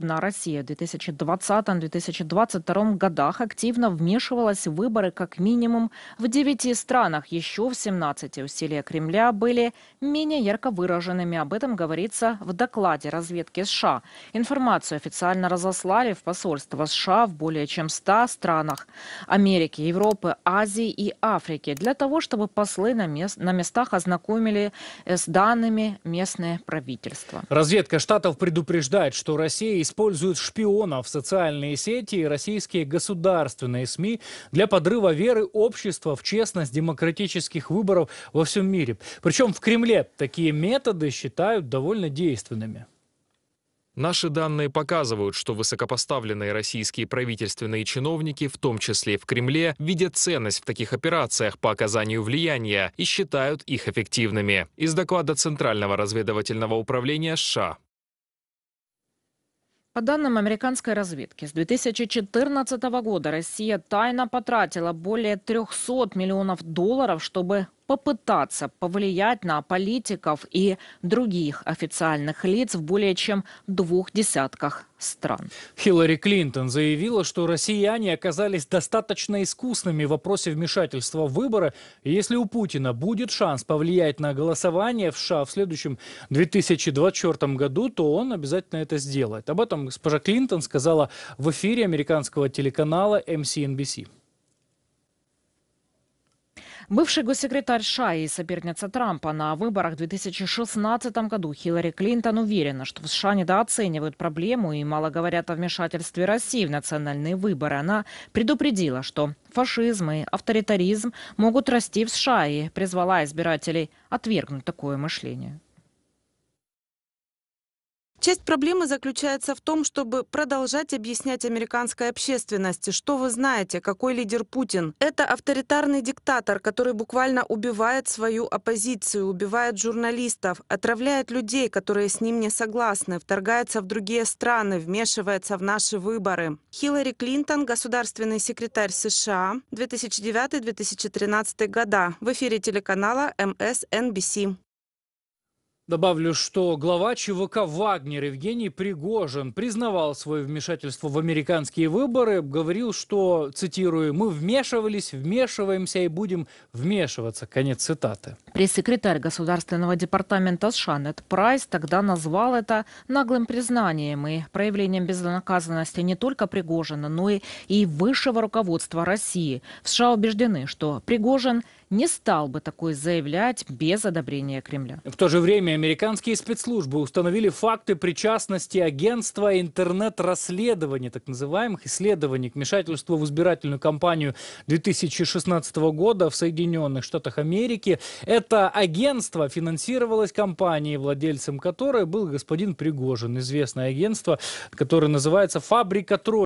На России в 2020-2022 годах активно вмешивалась в выборы как минимум в 9 странах. Еще в 17 усилия Кремля были менее ярко выраженными. Об этом говорится в докладе разведки США. Информацию официально разослали в посольство США в более чем 100 странах Америки, Европы, Азии и Африки для того, чтобы послы на, мест, на местах ознакомили э, с данными местное правительство. Разведка штатов предупреждает, что Россия используют шпионов, социальные сети и российские государственные СМИ для подрыва веры общества в честность демократических выборов во всем мире. Причем в Кремле такие методы считают довольно действенными. Наши данные показывают, что высокопоставленные российские правительственные чиновники, в том числе в Кремле, видят ценность в таких операциях по оказанию влияния и считают их эффективными. Из доклада Центрального разведывательного управления США. По данным американской разведки, с 2014 года Россия тайно потратила более 300 миллионов долларов, чтобы попытаться повлиять на политиков и других официальных лиц в более чем двух десятках стран. Хиллари Клинтон заявила, что россияне оказались достаточно искусными в вопросе вмешательства в выборы. если у Путина будет шанс повлиять на голосование в США в следующем 2024 году, то он обязательно это сделает. Об этом госпожа Клинтон сказала в эфире американского телеканала MCNBC. Бывший госсекретарь США и соперница Трампа на выборах в 2016 году Хиллари Клинтон уверена, что в США недооценивают проблему и мало говорят о вмешательстве России в национальные выборы. Она предупредила, что фашизм и авторитаризм могут расти в США и призвала избирателей отвергнуть такое мышление. Часть проблемы заключается в том, чтобы продолжать объяснять американской общественности, что вы знаете, какой лидер Путин. Это авторитарный диктатор, который буквально убивает свою оппозицию, убивает журналистов, отравляет людей, которые с ним не согласны, вторгается в другие страны, вмешивается в наши выборы. Хиллари Клинтон, государственный секретарь США 2009-2013 года в эфире телеканала MSNBC. Добавлю, что глава ЧВК «Вагнер» Евгений Пригожин признавал свое вмешательство в американские выборы, говорил, что, цитирую, «мы вмешивались, вмешиваемся и будем вмешиваться». Конец цитаты. Пресс-секретарь Государственного департамента США Нет Прайс тогда назвал это наглым признанием и проявлением безнаказанности не только Пригожина, но и, и высшего руководства России. В США убеждены, что Пригожин – не стал бы такое заявлять без одобрения Кремля. В то же время американские спецслужбы установили факты причастности агентства интернет-расследований, так называемых исследований к вмешательству в избирательную кампанию 2016 года в Соединенных Штатах Америки. Это агентство финансировалось компанией, владельцем которой был господин Пригожин, известное агентство, которое называется «Фабрика Троя».